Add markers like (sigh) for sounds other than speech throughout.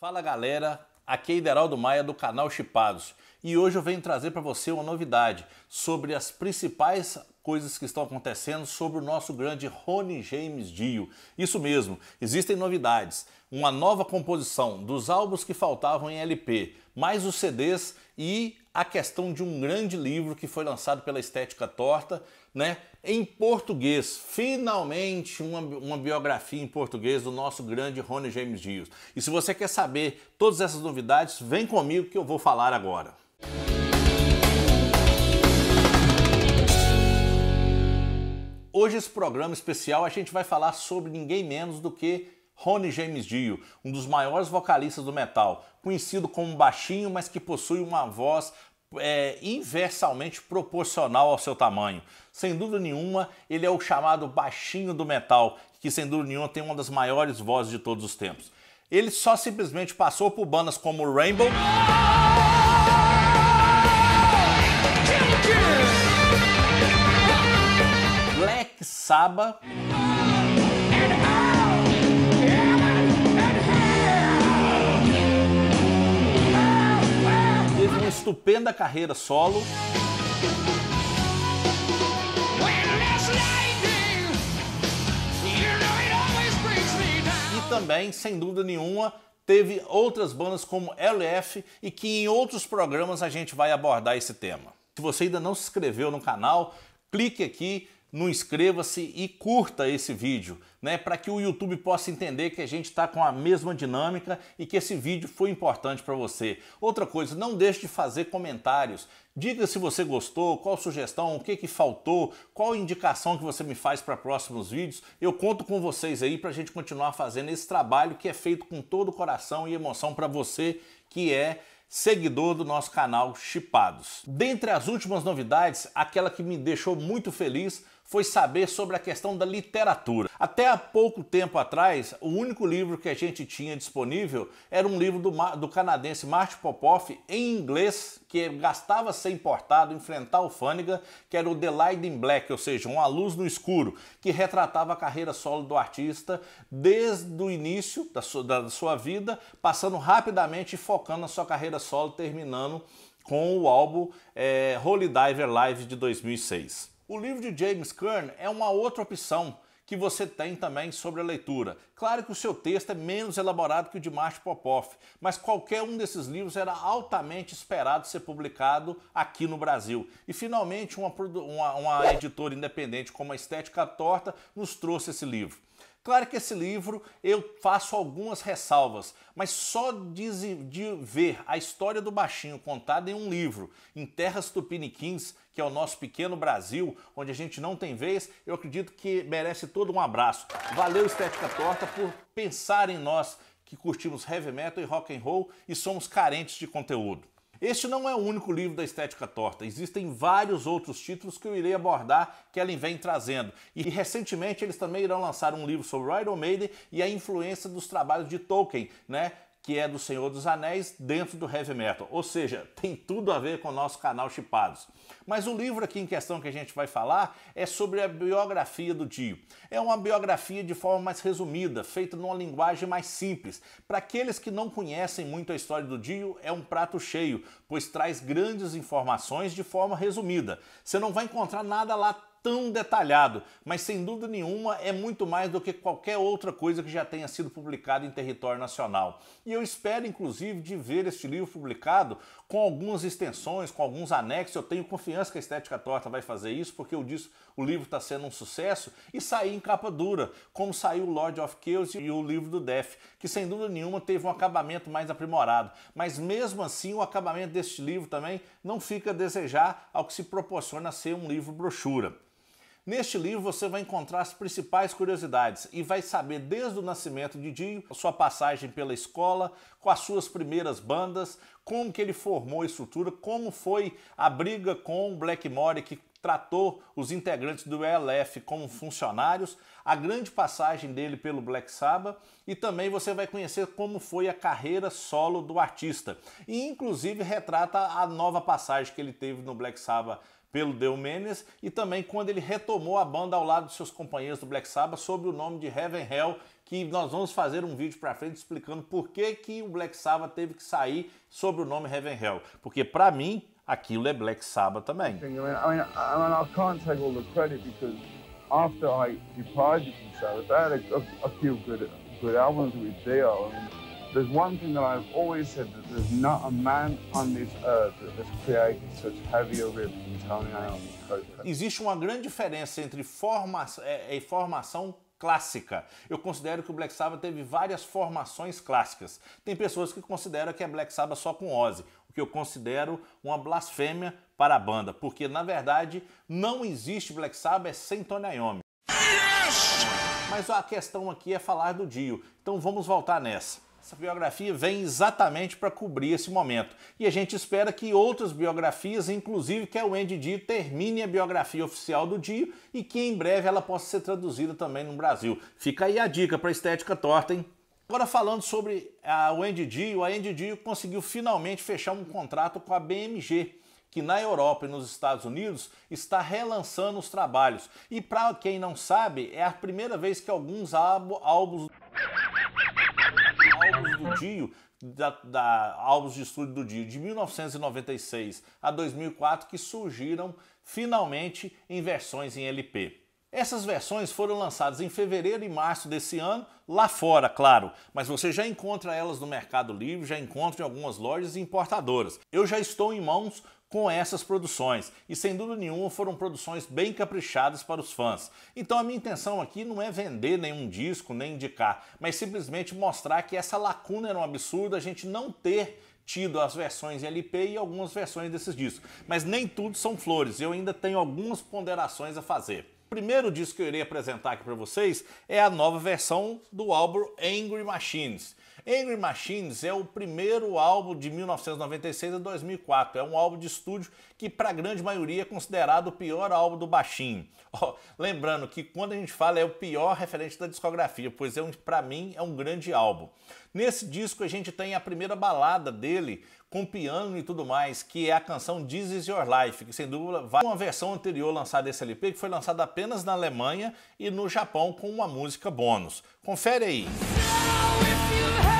Fala galera, aqui é Ideraldo Maia do canal Chipados e hoje eu venho trazer para você uma novidade sobre as principais coisas que estão acontecendo sobre o nosso grande Ronnie James Dio. Isso mesmo, existem novidades, uma nova composição dos álbuns que faltavam em LP, mais os CDs e a questão de um grande livro que foi lançado pela Estética Torta, né? Em português, finalmente uma, uma biografia em português do nosso grande Rony James Dias. E se você quer saber todas essas novidades, vem comigo que eu vou falar agora. Hoje esse programa especial a gente vai falar sobre ninguém menos do que Ronnie James Dio, um dos maiores vocalistas do metal, conhecido como baixinho, mas que possui uma voz é, inversamente proporcional ao seu tamanho. Sem dúvida nenhuma, ele é o chamado baixinho do metal, que sem dúvida nenhuma tem uma das maiores vozes de todos os tempos. Ele só simplesmente passou por bandas como Rainbow. Black Sabbath. estupenda carreira solo. E também, sem dúvida nenhuma, teve outras bandas como LF e que em outros programas a gente vai abordar esse tema. Se você ainda não se inscreveu no canal, clique aqui no inscreva-se e curta esse vídeo, né, para que o YouTube possa entender que a gente está com a mesma dinâmica e que esse vídeo foi importante para você. Outra coisa, não deixe de fazer comentários. Diga se você gostou, qual sugestão, o que, que faltou, qual indicação que você me faz para próximos vídeos. Eu conto com vocês aí para a gente continuar fazendo esse trabalho que é feito com todo o coração e emoção para você que é seguidor do nosso canal Chipados. Dentre as últimas novidades, aquela que me deixou muito feliz foi saber sobre a questão da literatura. Até há pouco tempo atrás, o único livro que a gente tinha disponível era um livro do, do canadense Martin Popoff em inglês, que gastava ser importado, enfrentar a alfândega, que era o The Light in Black, ou seja, Uma Luz no Escuro, que retratava a carreira solo do artista desde o início da sua, da sua vida, passando rapidamente e focando na sua carreira solo, terminando com o álbum é, Holy Diver Live de 2006. O livro de James Kern é uma outra opção que você tem também sobre a leitura. Claro que o seu texto é menos elaborado que o de Márcio Popoff, mas qualquer um desses livros era altamente esperado ser publicado aqui no Brasil. E finalmente uma, uma, uma editora independente como a Estética Torta nos trouxe esse livro. Claro que esse livro eu faço algumas ressalvas, mas só de, de ver a história do baixinho contada em um livro, em Terras Tupiniquins, que é o nosso pequeno Brasil, onde a gente não tem vez, eu acredito que merece todo um abraço. Valeu Estética Torta por pensar em nós que curtimos heavy metal e rock and roll e somos carentes de conteúdo. Este não é o único livro da estética torta, existem vários outros títulos que eu irei abordar que ela vem trazendo. E recentemente eles também irão lançar um livro sobre Iron Maiden e a influência dos trabalhos de Tolkien, né? que é do Senhor dos Anéis dentro do heavy metal. Ou seja, tem tudo a ver com o nosso canal Chipados. Mas o livro aqui em questão que a gente vai falar é sobre a biografia do Dio. É uma biografia de forma mais resumida, feita numa linguagem mais simples. Para aqueles que não conhecem muito a história do Dio, é um prato cheio, pois traz grandes informações de forma resumida. Você não vai encontrar nada lá tão detalhado, mas sem dúvida nenhuma é muito mais do que qualquer outra coisa que já tenha sido publicada em território nacional. E eu espero, inclusive, de ver este livro publicado com algumas extensões, com alguns anexos. Eu tenho confiança que a Estética Torta vai fazer isso, porque eu disse o livro está sendo um sucesso e sair em capa dura, como saiu o Lord of Chaos e o livro do Def, que sem dúvida nenhuma teve um acabamento mais aprimorado. Mas mesmo assim, o acabamento deste livro também não fica a desejar ao que se proporciona ser um livro brochura. Neste livro você vai encontrar as principais curiosidades e vai saber desde o nascimento de Dio, sua passagem pela escola, com as suas primeiras bandas, como que ele formou a estrutura, como foi a briga com o Blackmore que tratou os integrantes do ELF como funcionários, a grande passagem dele pelo Black Sabbath e também você vai conhecer como foi a carreira solo do artista. E inclusive retrata a nova passagem que ele teve no Black Sabbath pelo Deumenes e também quando ele retomou a banda ao lado de seus companheiros do Black Sabbath sob o nome de Heaven Hell, que nós vamos fazer um vídeo para frente explicando por que, que o Black Sabbath teve que sair sob o nome Heaven Hell. Porque para mim, aquilo é Black Sabbath também. there's one thing that I've always said that there's not a man on this earth that has created such heavier than Tony Iommi. Existe uma grande diferença entre forma, é, é, formação clássica. Eu considero que o Black Sabbath teve várias formações clássicas. Tem pessoas que consideram que é Black Sabbath só com Ozzy, o que eu considero uma blasfêmia para a banda, porque na verdade não existe Black Sabbath sem Tony Iommi. Mas a questão aqui é falar do Dio, então vamos voltar nessa. Essa biografia vem exatamente para cobrir esse momento. E a gente espera que outras biografias, inclusive que a Wendy Dio termine a biografia oficial do Dio e que em breve ela possa ser traduzida também no Brasil. Fica aí a dica para Estética Torta, hein? Agora falando sobre a Wendy Dio, a Wendy Dio conseguiu finalmente fechar um contrato com a BMG que na Europa e nos Estados Unidos está relançando os trabalhos. E para quem não sabe, é a primeira vez que alguns álbuns do Dio, da, da, álbuns de estúdio do Dio, de 1996 a 2004, que surgiram finalmente em versões em LP. Essas versões foram lançadas em fevereiro e março desse ano, lá fora, claro, mas você já encontra elas no Mercado Livre, já encontra em algumas lojas importadoras. Eu já estou em mãos com essas produções e sem dúvida nenhuma foram produções bem caprichadas para os fãs. Então a minha intenção aqui não é vender nenhum disco, nem indicar, mas simplesmente mostrar que essa lacuna era um absurdo a gente não ter tido as versões LP e algumas versões desses discos. Mas nem tudo são flores, eu ainda tenho algumas ponderações a fazer. O primeiro disco que eu irei apresentar aqui para vocês é a nova versão do álbum Angry Machines Angry Machines é o primeiro álbum de 1996 a 2004. É um álbum de estúdio que, para a grande maioria, é considerado o pior álbum do Baixinho. (laughs) Oh, lembrando que quando a gente fala é o pior referente da discografia, pois é um, para mim é um grande álbum. Nesse disco a gente tem a primeira balada dele, com piano e tudo mais, que é a canção This Is Your Life, que sem dúvida vai uma versão anterior lançada desse LP, que foi lançada apenas na Alemanha e no Japão com uma música bônus. Confere aí. So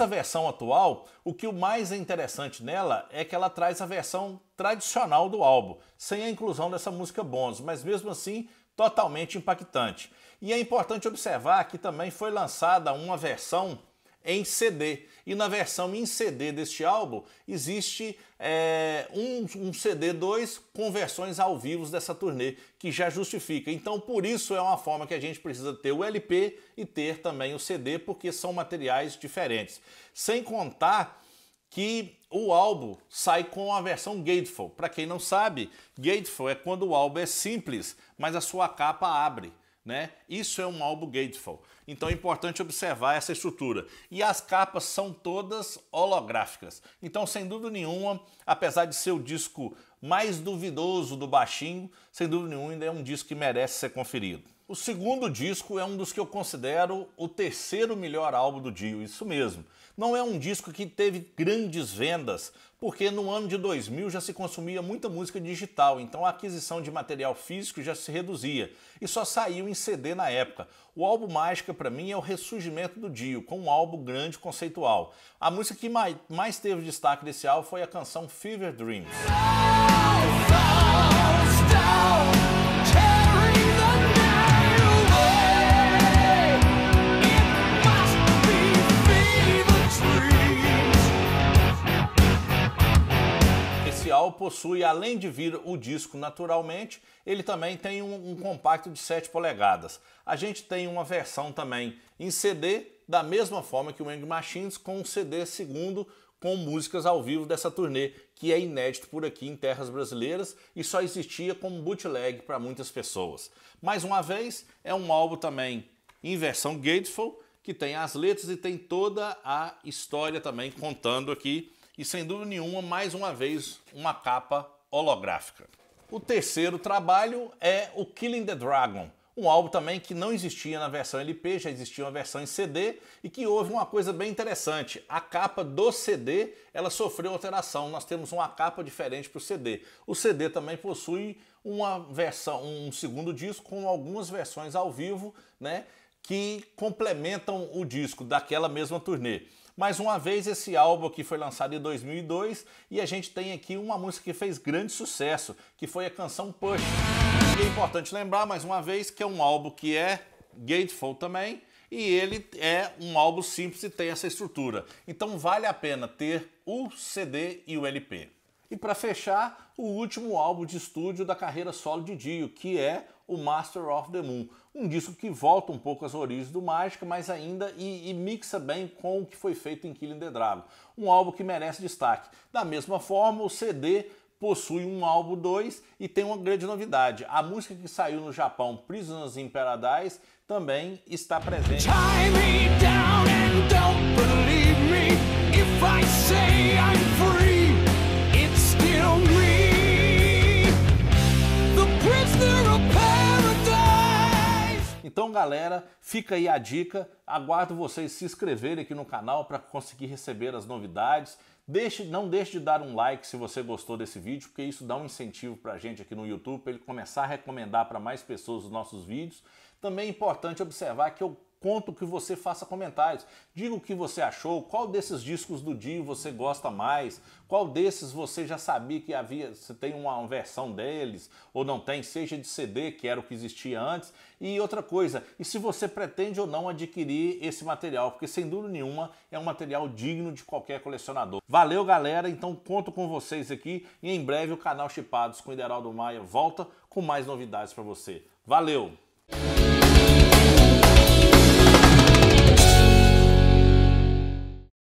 Essa versão atual, o que o mais é interessante nela é que ela traz a versão tradicional do álbum, sem a inclusão dessa música bônus, mas mesmo assim totalmente impactante. E é importante observar que também foi lançada uma versão em CD. E na versão em CD deste álbum existe é, um, um CD2 com versões ao vivo dessa turnê, que já justifica. Então, por isso é uma forma que a gente precisa ter o LP e ter também o CD, porque são materiais diferentes. Sem contar que o álbum sai com a versão gatefold. Para quem não sabe, gatefold é quando o álbum é simples, mas a sua capa abre. Né? Isso é um álbum gatefold. Então é importante observar essa estrutura. E as capas são todas holográficas. Então, sem dúvida nenhuma, apesar de ser o disco mais duvidoso do baixinho, sem dúvida nenhuma ainda é um disco que merece ser conferido. O segundo disco é um dos que eu considero o terceiro melhor álbum do Dio, isso mesmo. Não é um disco que teve grandes vendas, porque no ano de 2000 já se consumia muita música digital, então a aquisição de material físico já se reduzia e só saiu em CD na época. O álbum Mágica para mim é o ressurgimento do Dio, com um álbum grande conceitual. A música que mais teve destaque desse álbum foi a canção Fever Dreams. possui, além de vir o disco naturalmente, ele também tem um, um compacto de 7 polegadas. A gente tem uma versão também em CD, da mesma forma que o Angry Machines, com um CD segundo com músicas ao vivo dessa turnê, que é inédito por aqui em terras brasileiras e só existia como bootleg para muitas pessoas. Mais uma vez, é um álbum também em versão Gateful, que tem as letras e tem toda a história também contando aqui e, sem dúvida nenhuma, mais uma vez, uma capa holográfica. O terceiro trabalho é o Killing the Dragon, um álbum também que não existia na versão LP, já existia uma versão em CD e que houve uma coisa bem interessante. A capa do CD, ela sofreu alteração. Nós temos uma capa diferente para o CD. O CD também possui uma versão, um segundo disco com algumas versões ao vivo, né, que complementam o disco daquela mesma turnê. Mais uma vez, esse álbum aqui foi lançado em 2002 e a gente tem aqui uma música que fez grande sucesso, que foi a canção Push. E é importante lembrar, mais uma vez, que é um álbum que é gatefold também, e ele é um álbum simples e tem essa estrutura. Então vale a pena ter o CD e o LP. E para fechar, o último álbum de estúdio da carreira solo de Dio, que é o Master of the Moon. Um disco que volta um pouco às origens do Mágica, mas ainda e, e, mixa bem com o que foi feito em Killing the Dragon. Um álbum que merece destaque. Da mesma forma, o CD possui um álbum 2 e tem uma grande novidade. A música que saiu no Japão, Prisoners in Paradise, também está presente. Tie me down and don't believe me if I say I'm free. Então, galera, fica aí a dica. Aguardo vocês se inscreverem aqui no canal para conseguir receber as novidades. Deixe, não deixe de dar um like se você gostou desse vídeo, porque isso dá um incentivo para a gente aqui no YouTube, para ele começar a recomendar para mais pessoas os nossos vídeos. Também é importante observar que eu conto que você faça comentários. Diga o que você achou, qual desses discos do Dio você gosta mais, qual desses você já sabia que havia, se tem uma versão deles ou não tem, seja de CD, que era o que existia antes. E outra coisa, e se você pretende ou não adquirir esse material, porque sem dúvida nenhuma é um material digno de qualquer colecionador. Valeu, galera, então conto com vocês aqui e em breve o canal Chipados com Ideraldo Maia volta com mais novidades para você. Valeu!